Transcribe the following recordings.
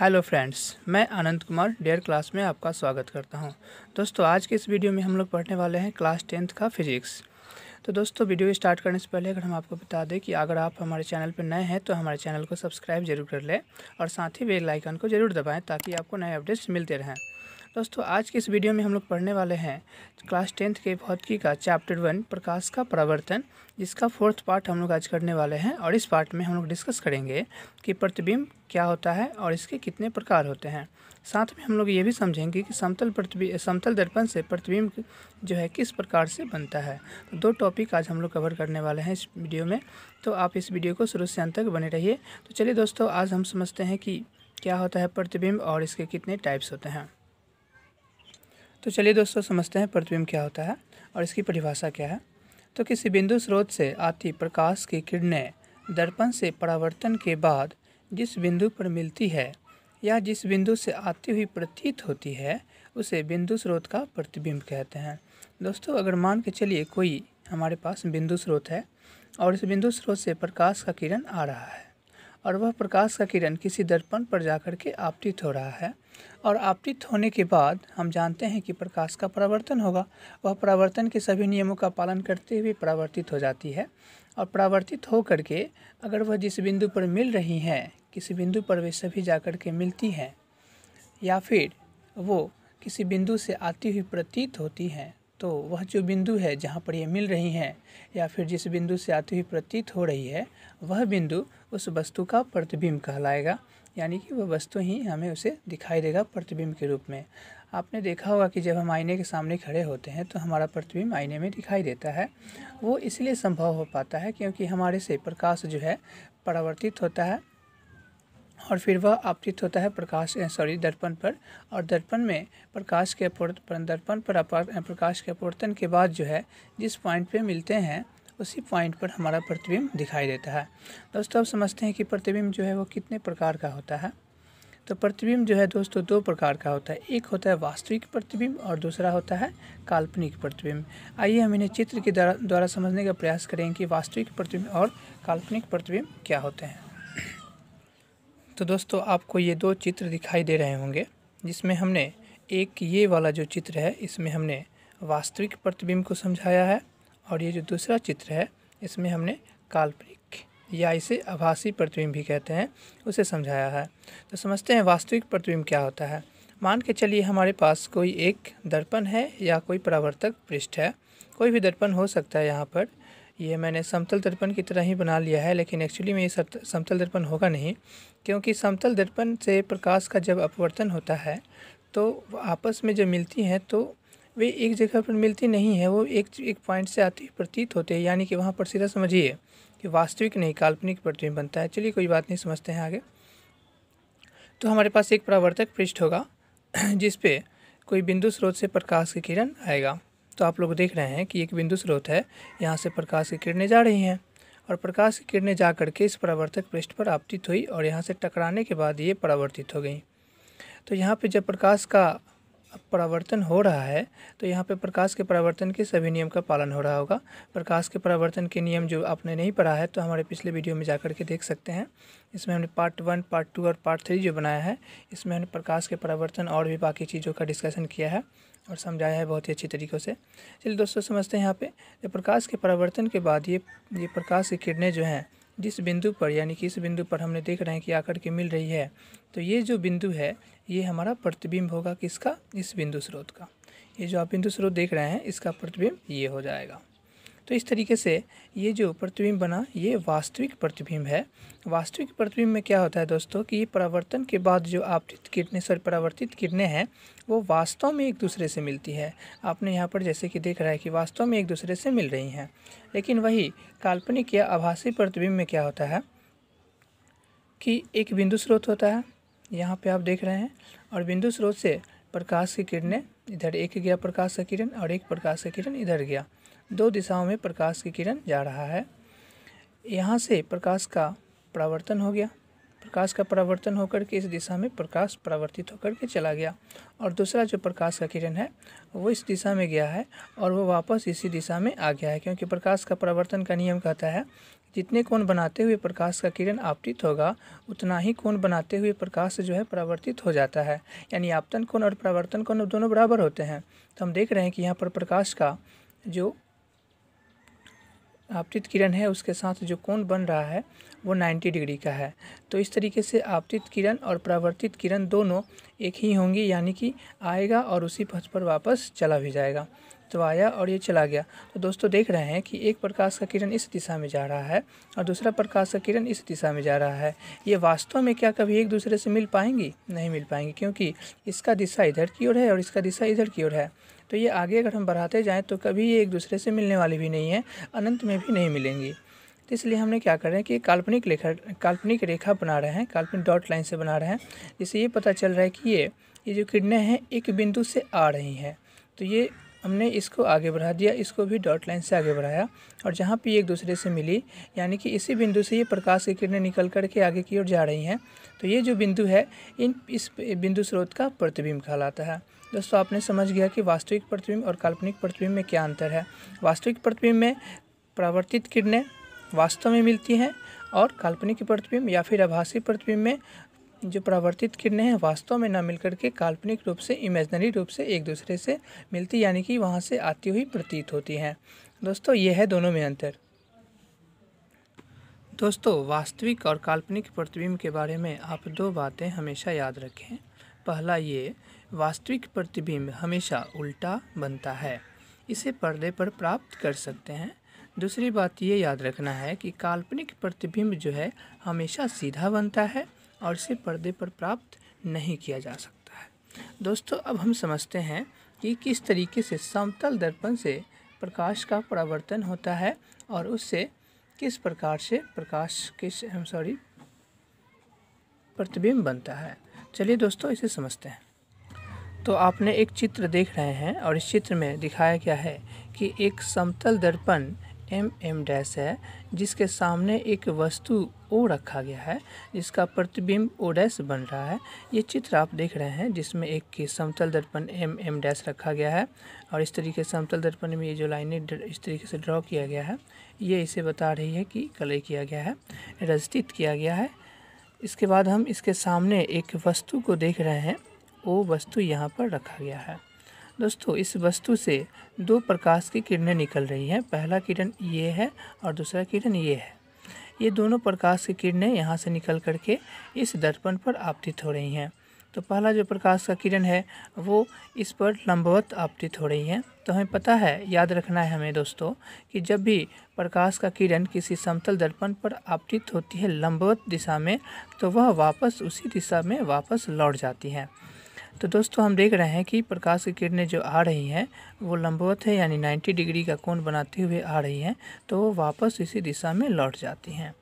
hello friends मैं अनंत Kumar dare class में आपका स्वागत करता हूं दोस्तों आज के इस वीडियो में हम लोग पढ़ने वाले हैं क्लास टेंथ का फिजिक्स तो दोस्तों वीडियो स्टार्ट करने से पहले अगर हम आपको बता दें कि अगर आप हमारे चैनल पर नए हैं तो हमारे चैनल को सब्सक्राइब जरूर कर लें और साथ ही बेलाइकन को जरूर दबाएँ ताकि आपको नए अपडेट्स मिलते रहें दोस्तों आज के इस वीडियो में हम लोग पढ़ने वाले हैं क्लास टेंथ के भौतिकी का चैप्टर वन प्रकाश का परावर्तन जिसका फोर्थ पार्ट हम लोग आज करने वाले हैं और इस पार्ट में हम लोग डिस्कस करेंगे कि प्रतिबिंब क्या होता है और इसके कितने प्रकार होते हैं साथ में हम लोग ये भी समझेंगे कि समतल प्रतिबिंब समतल दर्पण से प्रतिबिंब जो है किस प्रकार से बनता है तो दो टॉपिक आज हम लोग कवर करने वाले हैं इस वीडियो में तो आप इस वीडियो को शुरू से अंत तक बने रहिए तो चलिए दोस्तों आज हम समझते हैं कि क्या होता है प्रतिबिंब और इसके कितने टाइप्स होते हैं तो चलिए दोस्तों समझते हैं प्रतिबिंब क्या होता है और इसकी परिभाषा क्या है तो किसी बिंदु स्रोत से आती प्रकाश की किरणें दर्पण से परावर्तन के बाद जिस बिंदु पर मिलती है या जिस बिंदु से आती हुई प्रतीत होती है उसे बिंदु स्रोत का प्रतिबिंब कहते हैं दोस्तों अगर मान के चलिए कोई हमारे पास बिंदु स्रोत है और इस बिंदु स्रोत से प्रकाश का किरण आ रहा है और वह प्रकाश का किरण किसी दर्पण पर जाकर के आपतित हो रहा है और आपतित होने के बाद हम जानते हैं कि प्रकाश का परावर्तन होगा वह परावर्तन के सभी नियमों का पालन करते हुए परावर्तित हो जाती है और परावर्तित हो के अगर वह जिस बिंदु पर मिल रही हैं किसी बिंदु पर वे सभी जा कर के मिलती हैं या फिर वो किसी बिंदु से आती हुई प्रतीत होती हैं तो वह जो बिंदु है जहाँ पर ये मिल रही हैं या फिर जिस बिंदु से आती हुई प्रतीत हो रही है वह बिंदु उस वस्तु का प्रतिबिंब कहलाएगा यानी कि वह वस्तु ही हमें उसे दिखाई देगा प्रतिबिंब के रूप में आपने देखा होगा कि जब हम आईने के सामने खड़े होते हैं तो हमारा प्रतिबिंब आईने में दिखाई देता है वो इसलिए संभव हो पाता है क्योंकि हमारे से प्रकाश जो है परावर्तित होता है और फिर वह आपतित होता है प्रकाश सॉरी दर्पण पर और दर्पण में प्रकाश के दर्पण पर प्रकाश के अपवर्तन के बाद जो है जिस पॉइंट पे मिलते हैं उसी पॉइंट पर हमारा प्रतिबिंब दिखाई देता है दोस्तों अब समझते हैं कि प्रतिबिंब जो है वो कितने प्रकार का होता है तो प्रतिबिंब जो है दोस्तों दो प्रकार का होता है एक होता है वास्तविक प्रतिबिंब और दूसरा होता है काल्पनिक प्रतिबिंब आइए हम इन्हें चित्र के द्वारा समझने का प्रयास करें कि वास्तविक प्रतिबिंब और काल्पनिक प्रतिबिंब क्या होते हैं तो दोस्तों आपको ये दो चित्र दिखाई दे रहे होंगे जिसमें हमने एक ये वाला जो चित्र है इसमें हमने वास्तविक प्रतिबिंब को समझाया है और ये जो दूसरा चित्र है इसमें हमने काल्पनिक या इसे आभासी प्रतिबिंब भी कहते हैं उसे समझाया है तो समझते हैं वास्तविक प्रतिबिंब क्या होता है मान के चलिए हमारे पास कोई एक दर्पण है या कोई परावर्तक पृष्ठ है कोई भी दर्पण हो सकता है यहाँ पर ये मैंने समतल दर्पण की तरह ही बना लिया है लेकिन एक्चुअली में ये समतल दर्पण होगा नहीं क्योंकि समतल दर्पण से प्रकाश का जब अपवर्तन होता है तो आपस में जब मिलती हैं तो वे एक जगह पर मिलती नहीं है वो एक एक पॉइंट से आती प्रतीत होते हैं यानी कि वहाँ पर सीधा समझिए कि वास्तविक नहीं काल्पनिक प्रतिबिंब बनता है चलिए कोई बात नहीं समझते हैं आगे तो हमारे पास एक प्रावर्तक पृष्ठ होगा जिसपे कोई बिंदु स्रोत से प्रकाश की किरण आएगा तो आप लोग देख रहे हैं कि एक बिंदु स्रोत है यहाँ से प्रकाश की किरणें जा रही हैं और प्रकाश की किरणें जा करके इस परावर्तक पृष्ठ पर आपतित हुई और यहाँ से टकराने के बाद ये परावर्तित हो गई तो यहाँ पे जब प्रकाश का परावर्तन हो रहा है तो यहाँ पे प्रकाश के परावर्तन के सभी नियम का पालन हो रहा होगा प्रकाश के परावर्तन के नियम जो आपने नहीं पढ़ा है तो हमारे पिछले वीडियो में जाकर के देख सकते हैं इसमें हमने पार्ट वन पार्ट टू और पार्ट थ्री जो बनाया है इसमें हमने प्रकाश के परावर्तन और भी बाकी चीज़ों का डिस्कशन किया है और समझाया है बहुत ही अच्छी तरीक़ों से चलिए दोस्तों समझते हैं यहाँ पर प्रकाश के परावर्तन के बाद ये ये प्रकाश की किरणें जो हैं जिस बिंदु पर यानी कि इस बिंदु पर हमने देख रहे हैं कि आकर के मिल रही है तो ये जो बिंदु है ये हमारा प्रतिबिंब होगा किसका इस बिंदु स्रोत का ये जो आप बिंदु स्रोत देख रहे हैं इसका प्रतिबिंब ये हो जाएगा तो इस तरीके से ये जो प्रतिबिंब बना ये वास्तविक प्रतिबिंब है वास्तविक प्रतिबिंब में क्या होता है दोस्तों कि परावर्तन के बाद जो आपतित किरणें सॉरी परावर्तित किरणें हैं वो वास्तव में एक दूसरे से मिलती है आपने यहाँ पर जैसे कि देख रहा है कि वास्तव में एक दूसरे से मिल रही हैं लेकिन वही काल्पनिक या आभासी प्रतिबिंब में क्या होता है कि एक बिंदु स्रोत होता है यहाँ पर आप देख रहे हैं और बिंदु स्रोत से प्रकाश की किरणें इधर एक गया प्रकाश का किरण और एक प्रकाश का किरण इधर गया दो दिशाओं में प्रकाश की किरण जा रहा है यहाँ से प्रकाश का परावर्तन हो गया प्रकाश का परावर्तन होकर के इस दिशा में प्रकाश परावर्तित होकर के चला गया और दूसरा जो प्रकाश का किरण है वो इस दिशा में गया है और वो वापस इसी दिशा में आ गया है क्योंकि प्रकाश का परावर्तन का नियम कहता है जितने कोण बनाते हुए प्रकाश का किरण आपतित होगा उतना ही कोण बनाते हुए प्रकाश जो है परावर्तित हो जाता है यानी आपतन कोण और परावर्तन कोण दोनों बराबर होते हैं तो हम देख रहे हैं कि यहाँ पर प्रकाश का जो आपतित किरण है उसके साथ जो कोण बन रहा है वो 90 डिग्री का है तो इस तरीके से आपतित किरण और प्रावर्तित किरण दोनों एक ही होंगी यानी कि आएगा और उसी पथ पर वापस चला भी जाएगा तो आया और ये चला गया तो दोस्तों देख रहे हैं कि एक प्रकाश का किरण इस दिशा में जा रहा है और दूसरा प्रकाश का किरण इस दिशा में जा रहा है ये वास्तव में क्या कभी एक दूसरे से मिल पाएंगी नहीं मिल पाएंगी क्योंकि इसका दिशा इधर की ओर है और इसका दिशा इधर की ओर है तो ये आगे अगर हम बढ़ाते जाएँ तो कभी ये एक दूसरे से मिलने वाली भी नहीं है अनंत में भी नहीं मिलेंगी तो इसलिए हमने क्या कर रहे हैं कि काल्पनिक रेखा काल्पनिक रेखा बना रहे हैं काल्पनिक डॉट लाइन से बना रहे हैं जिससे ये पता चल रहा है कि ये ये जो किरणें हैं एक बिंदु से आ रही हैं तो ये हमने इसको आगे बढ़ा दिया इसको भी डॉट लाइन से आगे बढ़ाया और जहाँ पे एक दूसरे से मिली यानी कि इसी बिंदु से ये प्रकाश की किरणें निकल कर के आगे की ओर जा रही हैं तो ये जो बिंदु है इन इस बिंदु स्रोत का प्रतिबिंब कहलाता है दोस्तों आपने समझ गया कि वास्तविक प्रतिबिंब और काल्पनिक प्रतिबिंब में क्या अंतर है वास्तविक प्रतिबिंब में प्रावर्तित किरणें वास्तव में मिलती हैं और काल्पनिक प्रतिबिंब या फिर आभासी प्रतिबिंब में जो परावर्तित किरणें हैं वास्तव में ना मिलकर के काल्पनिक रूप से इमेजनरी रूप से एक दूसरे से मिलती यानी कि वहाँ से आती हुई प्रतीत होती हैं दोस्तों यह है दोनों में अंतर दोस्तों वास्तविक और काल्पनिक प्रतिबिंब के बारे में आप दो बातें हमेशा याद रखें पहला ये वास्तविक प्रतिबिंब हमेशा उल्टा बनता है इसे पर्दे पर प्राप्त कर सकते हैं दूसरी बात ये याद रखना है कि काल्पनिक प्रतिबिंब जो है हमेशा सीधा बनता है और इसे पर्दे पर प्राप्त नहीं किया जा सकता है दोस्तों अब हम समझते हैं कि किस तरीके से समतल दर्पण से प्रकाश का परावर्तन होता है और उससे किस प्रकार से प्रकाश किस सॉरी प्रतिबिंब बनता है चलिए दोस्तों इसे समझते हैं तो आपने एक चित्र देख रहे हैं और इस चित्र में दिखाया गया है कि एक समतल दर्पण एम एम डैश है जिसके सामने एक वस्तु ओ रखा गया है जिसका प्रतिबिंब ओ डैश बन रहा है ये चित्र आप देख रहे हैं जिसमें एक समतल दर्पण एम एम डैश रखा गया है और इस तरीके से समतल दर्पण में ये जो लाइनें इस तरीके से ड्रॉ किया गया है ये इसे बता रही है कि कलर किया गया है रजित किया गया है इसके बाद हम इसके सामने एक वस्तु को देख रहे हैं वो वस्तु यहाँ पर रखा गया है दोस्तों इस वस्तु से दो प्रकाश की किरणें निकल रही हैं पहला किरण ये है और दूसरा किरण ये है ये दोनों प्रकाश की किरणें यहाँ से निकल करके इस दर्पण पर आपतित हो रही हैं तो पहला जो प्रकाश का किरण है वो इस पर लंबवत आपतित हो रही हैं तो हमें पता है याद रखना है हमें दोस्तों कि जब भी प्रकाश का किरण किसी समतल दर्पण पर आपतित होती है लंबवत दिशा में तो वह वापस उसी दिशा में वापस लौट जाती है तो दोस्तों हम देख रहे हैं कि प्रकाश की किरणें जो आ रही हैं वो लंबवत है यानी 90 डिग्री का कोण बनाते हुए आ रही हैं तो वो वापस इसी दिशा में लौट जाती हैं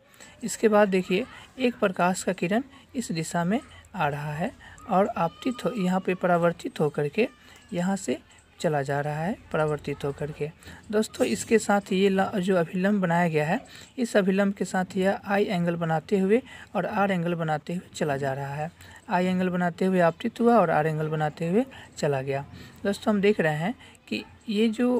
इसके बाद देखिए एक प्रकाश का किरण इस दिशा में आ रहा है और आपतित हो यहाँ पर परावर्तित होकर के यहाँ से चला जा रहा है परावर्तित होकर के दोस्तों इसके साथ ये जो अभिलंब बनाया गया है इस अभिलंब के साथ यह आई एंगल बनाते हुए और आर एंगल बनाते हुए चला जा रहा है आई एंगल बनाते हुए आपतित हुआ और आर एंगल बनाते हुए चला गया दोस्तों हम देख रहे हैं कि ये जो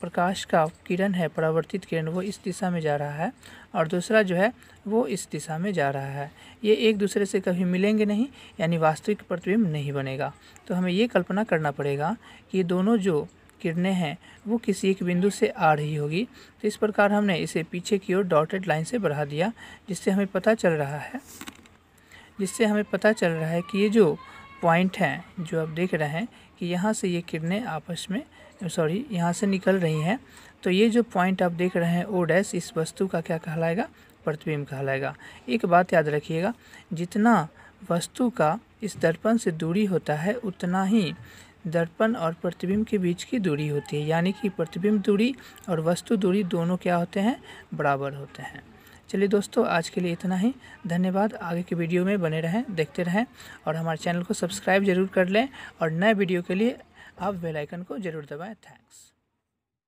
प्रकाश का किरण है परावर्तित किरण वो इस दिशा में जा रहा है और दूसरा जो है वो इस दिशा में जा रहा है ये एक दूसरे से कभी मिलेंगे नहीं यानी वास्तविक प्रतिबिंब नहीं बनेगा तो हमें ये कल्पना करना पड़ेगा कि ये दोनों जो किरणें हैं वो किसी एक बिंदु से आ रही होगी तो इस प्रकार हमने इसे पीछे की ओर डॉटेड लाइन से बढ़ा दिया जिससे हमें पता चल रहा है जिससे हमें पता चल रहा है कि ये जो पॉइंट हैं जो आप देख रहे हैं कि यहाँ से ये किरणें आपस में सॉरी यहाँ से निकल रही हैं तो ये जो पॉइंट आप देख रहे हैं ओ डैस इस वस्तु का क्या कहलाएगा प्रतिबिंब कहलाएगा एक बात याद रखिएगा जितना वस्तु का इस दर्पण से दूरी होता है उतना ही दर्पण और प्रतिबिंब के बीच की दूरी होती है यानी कि प्रतिबिंब दूरी और वस्तु दूरी दोनों क्या होते हैं बराबर होते हैं चलिए दोस्तों आज के लिए इतना ही धन्यवाद आगे के वीडियो में बने रहें देखते रहें और हमारे चैनल को सब्सक्राइब जरूर कर लें और नए वीडियो के लिए आप बेलाइकन को ज़रूर दबाएँ थैंक्स